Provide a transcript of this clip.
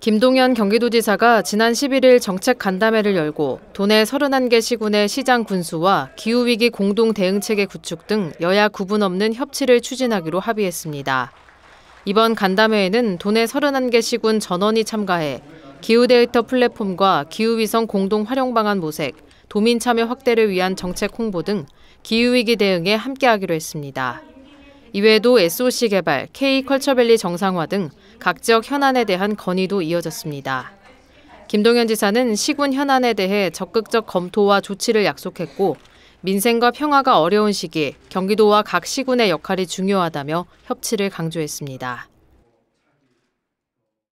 김동연 경기도지사가 지난 11일 정책 간담회를 열고 도내 31개 시군의 시장 군수와 기후위기 공동 대응체계 구축 등 여야 구분 없는 협치를 추진하기로 합의했습니다. 이번 간담회에는 도내 31개 시군 전원이 참가해 기후 데이터 플랫폼과 기후위성 공동 활용 방안 모색, 도민 참여 확대를 위한 정책 홍보 등 기후위기 대응에 함께하기로 했습니다. 이외에도 SOC 개발, K컬처밸리 정상화 등 각 지역 현안에 대한 건의도 이어졌습니다. 김동현 지사는 시군 현안에 대해 적극적 검토와 조치를 약속했고 민생과 평화가 어려운 시기 경기도와 각 시군의 역할이 중요하다며 협치를 강조했습니다.